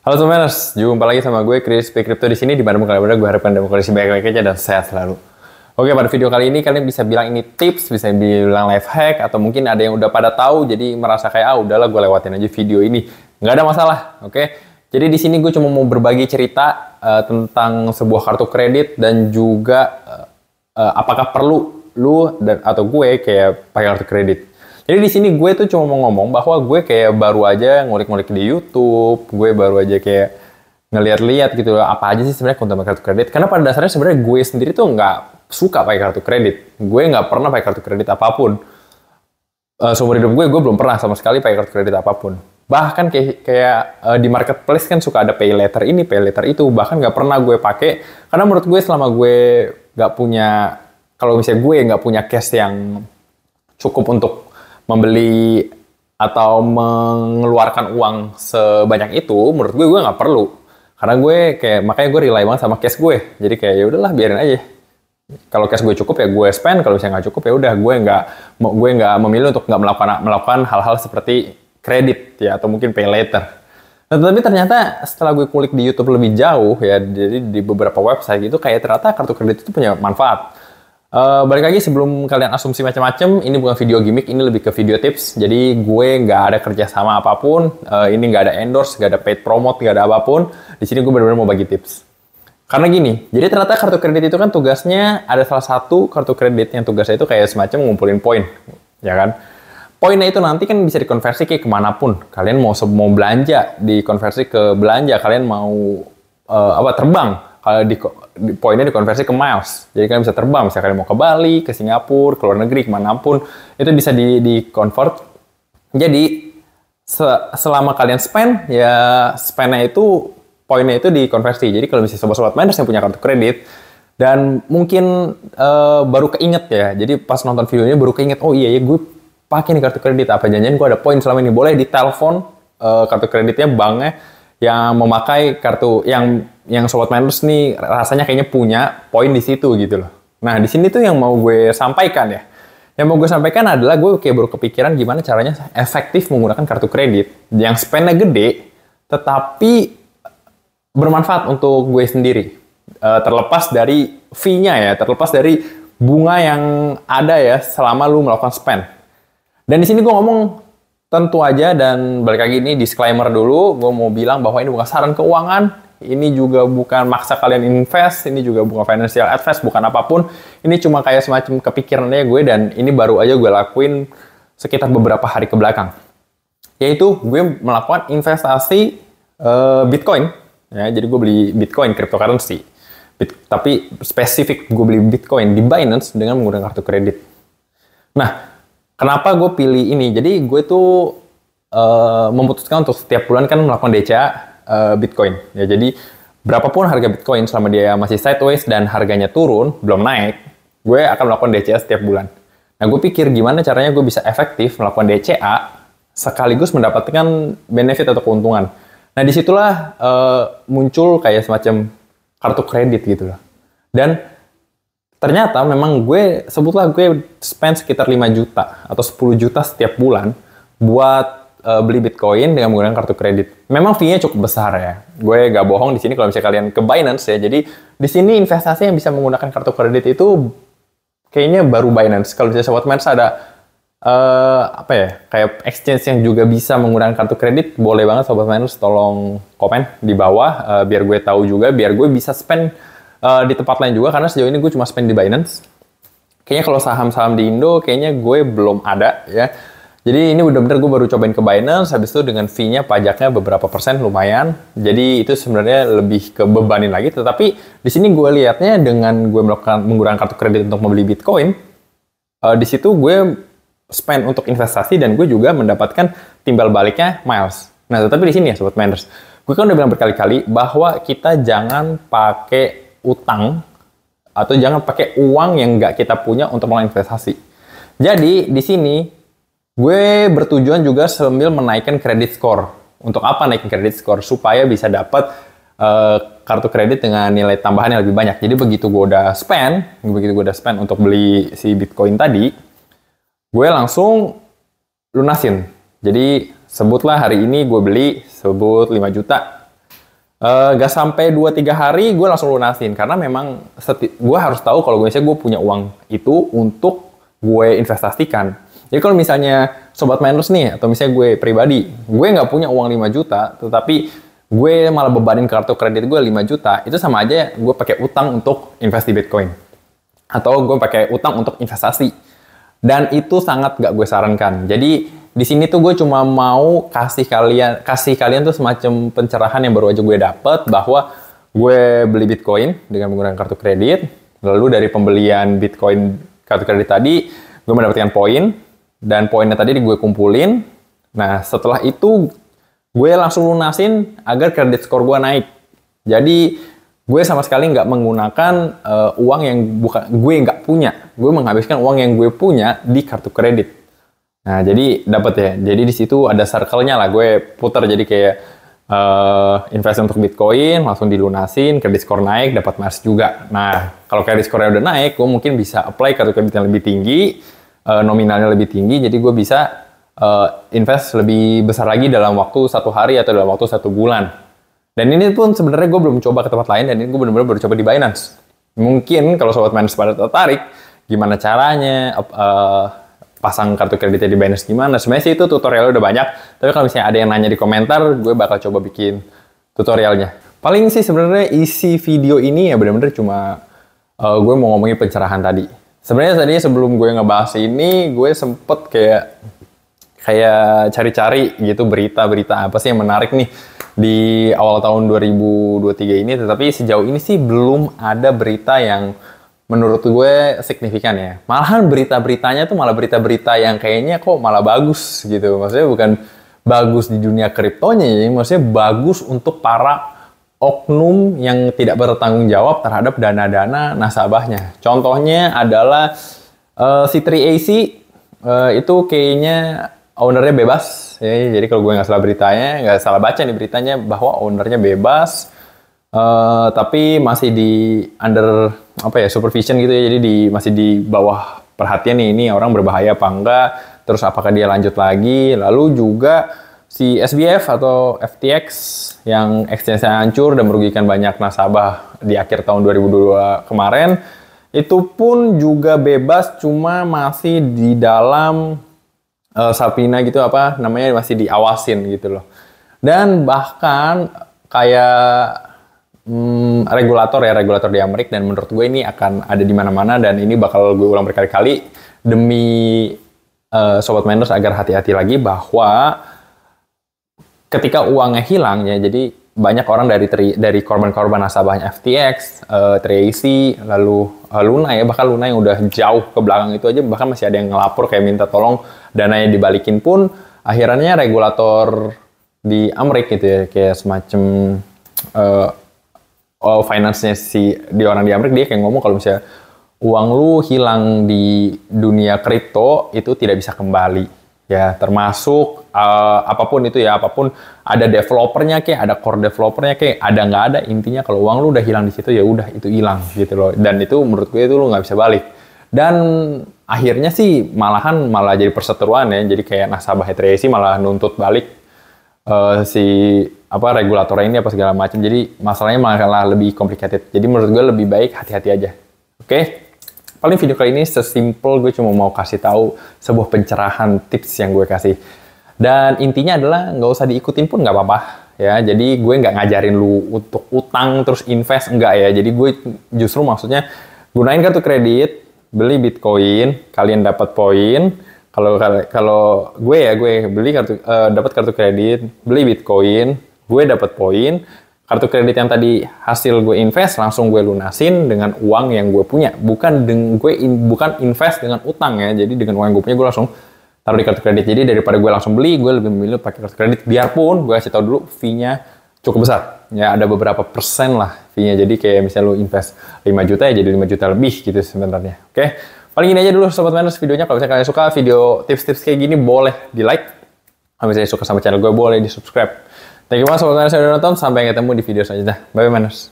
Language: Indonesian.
Halo semuanya, jumpa lagi sama gue Chris P. Crypto di sini di mana kalian berada gue harapkan demokrasi baik-baik aja dan sehat selalu. Oke, pada video kali ini kalian bisa bilang ini tips, bisa bilang life hack atau mungkin ada yang udah pada tahu jadi merasa kayak ah udahlah gue lewatin aja video ini. nggak ada masalah, oke? Jadi di sini gue cuma mau berbagi cerita uh, tentang sebuah kartu kredit dan juga uh, uh, apakah perlu lu dan atau gue kayak pakai kartu kredit. Jadi di sini gue tuh cuma mau ngomong bahwa gue kayak baru aja ngulik-ngulik di YouTube, gue baru aja kayak ngeliat-liat gitu apa aja sih sebenarnya keuntungan kartu kredit. Karena pada dasarnya sebenarnya gue sendiri tuh nggak suka pakai kartu kredit. Gue nggak pernah pakai kartu kredit apapun. Uh, seumur hidup gue, gue belum pernah sama sekali pakai kartu kredit apapun. Bahkan kayak, kayak uh, di marketplace kan suka ada pay letter ini, pay letter itu. Bahkan nggak pernah gue pakai. Karena menurut gue selama gue nggak punya, kalau misalnya gue nggak punya cash yang cukup untuk membeli atau mengeluarkan uang sebanyak itu menurut gue gue nggak perlu karena gue kayak makanya gue rely banget sama cash gue jadi kayak ya udahlah biarin aja kalau cash gue cukup ya gue spend kalau misalnya nggak cukup ya udah gue nggak gue nggak memilih untuk nggak melakukan melakukan hal-hal seperti kredit ya atau mungkin pay later nah tapi ternyata setelah gue kulik di YouTube lebih jauh ya jadi di beberapa website gitu kayak ternyata kartu kredit itu punya manfaat Uh, balik lagi sebelum kalian asumsi macam-macam, ini bukan video gimmick, ini lebih ke video tips. Jadi gue nggak ada kerjasama apapun, uh, ini nggak ada endorse, nggak ada paid promote, nggak ada apapun. Di sini gue benar-benar mau bagi tips. Karena gini, jadi ternyata kartu kredit itu kan tugasnya ada salah satu kartu kredit yang tugasnya itu kayak semacam ngumpulin poin, ya kan? Poinnya itu nanti kan bisa dikonversi ke kemanapun. Kalian mau mau belanja, dikonversi ke belanja. Kalian mau uh, apa terbang, kalau di, di poinnya dikonversi ke miles. Jadi kalian bisa terbang, misalnya kalian mau ke Bali, ke Singapura, ke luar negeri, kemanapun, itu bisa di, di convert. Jadi se, selama kalian spend, ya spendnya itu poinnya itu dikonversi. Jadi kalau misalnya sobat-sobat miners yang punya kartu kredit dan mungkin uh, baru keinget ya. Jadi pas nonton videonya baru keinget, oh iya ya gue pakai nih kartu kredit apa janjian gue ada poin selama ini boleh ditelepon uh, kartu kreditnya banknya yang memakai kartu yang yang sobat miners nih rasanya kayaknya punya poin di situ gitu loh. Nah, di sini tuh yang mau gue sampaikan ya. Yang mau gue sampaikan adalah gue kayak baru kepikiran gimana caranya efektif menggunakan kartu kredit yang spendnya gede tetapi bermanfaat untuk gue sendiri. E, terlepas dari fee-nya ya, terlepas dari bunga yang ada ya selama lu melakukan spend. Dan di sini gue ngomong Tentu aja dan balik lagi ini disclaimer dulu, gue mau bilang bahwa ini bukan saran keuangan, ini juga bukan maksa kalian invest, ini juga bukan financial advice, bukan apapun. Ini cuma kayak semacam kepikirannya gue dan ini baru aja gue lakuin sekitar beberapa hari ke belakang. Yaitu gue melakukan investasi uh, Bitcoin. Ya, jadi gue beli Bitcoin cryptocurrency. Bit, tapi spesifik gue beli Bitcoin di Binance dengan menggunakan kartu kredit. Nah, Kenapa gue pilih ini? Jadi gue tuh uh, memutuskan untuk setiap bulan kan melakukan DCA uh, eh, Bitcoin. Ya jadi berapapun harga Bitcoin selama dia masih sideways dan harganya turun, belum naik, gue akan melakukan DCA setiap bulan. Nah gue pikir gimana caranya gue bisa efektif melakukan DCA sekaligus mendapatkan benefit atau keuntungan. Nah disitulah uh, muncul kayak semacam kartu kredit gitu loh. Dan ternyata memang gue sebutlah gue spend sekitar 5 juta atau 10 juta setiap bulan buat uh, beli Bitcoin dengan menggunakan kartu kredit. Memang fee-nya cukup besar ya. Gue gak bohong di sini kalau misalnya kalian ke Binance ya. Jadi di sini investasi yang bisa menggunakan kartu kredit itu kayaknya baru Binance. Kalau misalnya Sobat Mans ada uh, apa ya kayak exchange yang juga bisa menggunakan kartu kredit boleh banget sobat miners tolong komen di bawah uh, biar gue tahu juga biar gue bisa spend uh, di tempat lain juga karena sejauh ini gue cuma spend di Binance. Kayaknya kalau saham-saham di Indo kayaknya gue belum ada ya. Jadi ini udah bener gue baru cobain ke Binance, habis itu dengan fee-nya pajaknya beberapa persen lumayan. Jadi itu sebenarnya lebih ke bebanin lagi. Tetapi di sini gue liatnya dengan gue melakukan menggunakan kartu kredit untuk membeli Bitcoin, uh, di situ gue spend untuk investasi dan gue juga mendapatkan timbal baliknya miles. Nah tetapi di sini ya sobat miners, gue kan udah bilang berkali-kali bahwa kita jangan pakai utang atau jangan pakai uang yang nggak kita punya untuk melakukan investasi. Jadi di sini gue bertujuan juga sambil menaikkan kredit skor. Untuk apa naikin kredit skor? Supaya bisa dapat uh, kartu kredit dengan nilai tambahan yang lebih banyak. Jadi begitu gue udah spend, begitu gue udah spend untuk beli si Bitcoin tadi, gue langsung lunasin. Jadi sebutlah hari ini gue beli sebut 5 juta, Uh, eh, gak sampai 2-3 hari gue langsung lunasin karena memang seti- gue harus tahu kalau misalnya gue punya uang itu untuk gue investasikan. Jadi kalau misalnya sobat minus nih atau misalnya gue pribadi, gue nggak punya uang 5 juta, tetapi gue malah bebanin kartu kredit gue 5 juta, itu sama aja gue pakai utang untuk invest Bitcoin. Atau gue pakai utang untuk investasi. Dan itu sangat gak gue sarankan. Jadi di sini tuh gue cuma mau kasih kalian kasih kalian tuh semacam pencerahan yang baru aja gue dapet bahwa gue beli Bitcoin dengan menggunakan kartu kredit. Lalu dari pembelian Bitcoin kartu kredit tadi, gue mendapatkan poin dan poinnya tadi gue kumpulin. Nah, setelah itu gue langsung lunasin agar kredit skor gue naik. Jadi gue sama sekali nggak menggunakan uh, uang yang bukan gue nggak punya. Gue menghabiskan uang yang gue punya di kartu kredit. Nah, jadi dapat ya. Jadi di situ ada circle-nya lah gue putar jadi kayak uh, invest untuk Bitcoin, langsung dilunasin, kredit skor naik, dapat Mars juga. Nah, kalau kredit skornya udah naik, gue mungkin bisa apply kartu kredit yang lebih tinggi, uh, nominalnya lebih tinggi, jadi gue bisa uh, invest lebih besar lagi dalam waktu satu hari atau dalam waktu satu bulan. Dan ini pun sebenarnya gue belum coba ke tempat lain, dan ini gue benar-benar baru coba di Binance. Mungkin kalau sobat Binance pada tertarik, gimana caranya, uh, pasang kartu kreditnya di Binance gimana. Sebenarnya sih itu tutorialnya udah banyak, tapi kalau misalnya ada yang nanya di komentar, gue bakal coba bikin tutorialnya. Paling sih sebenarnya isi video ini ya bener-bener cuma uh, gue mau ngomongin pencerahan tadi. Sebenarnya tadi sebelum gue ngebahas ini, gue sempet kayak kayak cari-cari gitu berita-berita apa sih yang menarik nih di awal tahun 2023 ini. Tetapi sejauh ini sih belum ada berita yang menurut gue signifikan ya. Malahan berita-beritanya tuh malah berita-berita yang kayaknya kok malah bagus gitu. Maksudnya bukan bagus di dunia kriptonya, ya. maksudnya bagus untuk para oknum yang tidak bertanggung jawab terhadap dana-dana nasabahnya. Contohnya adalah uh, si 3AC uh, eh, itu kayaknya ownernya bebas. Ya, jadi kalau gue nggak salah beritanya, nggak salah baca nih beritanya bahwa ownernya bebas Eh, tapi masih di under apa ya supervision gitu ya jadi di masih di bawah perhatian nih ini orang berbahaya apa enggak terus apakah dia lanjut lagi lalu juga si SBF atau FTX yang exchange-nya hancur dan merugikan banyak nasabah di akhir tahun 2022 kemarin itu pun juga bebas cuma masih di dalam uh, eh, Sapina gitu apa namanya masih diawasin gitu loh dan bahkan kayak hmm, regulator ya regulator di Amerika dan menurut gue ini akan ada di mana-mana dan ini bakal gue ulang berkali-kali demi uh, sobat Mendos agar hati-hati lagi bahwa ketika uangnya hilang ya jadi banyak orang dari tri, dari korban-korban nasabahnya FTX, uh, eh, Tracy, lalu uh, Luna ya bahkan Luna yang udah jauh ke belakang itu aja bahkan masih ada yang ngelapor kayak minta tolong dananya dibalikin pun akhirnya regulator di Amerika gitu ya kayak semacam uh, oh, finance-nya si di orang di Amerika dia kayak ngomong kalau misalnya uang lu hilang di dunia kripto itu tidak bisa kembali ya termasuk uh, apapun itu ya apapun ada developernya kayak ada core developernya kayak ada nggak ada intinya kalau uang lu udah hilang di situ ya udah itu hilang gitu loh dan itu menurut gue itu lu nggak bisa balik dan akhirnya sih malahan malah jadi perseteruan ya jadi kayak nasabah h malah nuntut balik uh, si apa regulatornya ini apa segala macam. Jadi masalahnya malah lebih complicated. Jadi menurut gue lebih baik hati-hati aja. Oke? Okay? Paling video kali ini sesimpel gue cuma mau kasih tahu sebuah pencerahan tips yang gue kasih. Dan intinya adalah nggak usah diikutin pun nggak apa-apa. Ya, jadi gue nggak ngajarin lu untuk utang terus invest enggak ya. Jadi gue justru maksudnya gunain kartu kredit, beli Bitcoin, kalian dapat poin. Kalau kalau gue ya gue beli kartu uh, dapat kartu kredit, beli Bitcoin, gue dapat poin kartu kredit yang tadi hasil gue invest langsung gue lunasin dengan uang yang gue punya bukan dengan gue in, bukan invest dengan utang ya jadi dengan uang yang gue punya gue langsung taruh di kartu kredit jadi daripada gue langsung beli gue lebih memilih pakai kartu kredit biarpun gue kasih tau dulu fee-nya cukup besar ya ada beberapa persen lah fee-nya jadi kayak misalnya lo invest 5 juta ya jadi 5 juta lebih gitu sebenarnya oke paling ini aja dulu sobat miners videonya kalau misalnya kalian suka video tips-tips kayak gini boleh di like kalau misalnya suka sama channel gue boleh di subscribe Thank you banget sobat Maners yang udah nonton. Sampai ketemu di video selanjutnya. Bye bye Maners.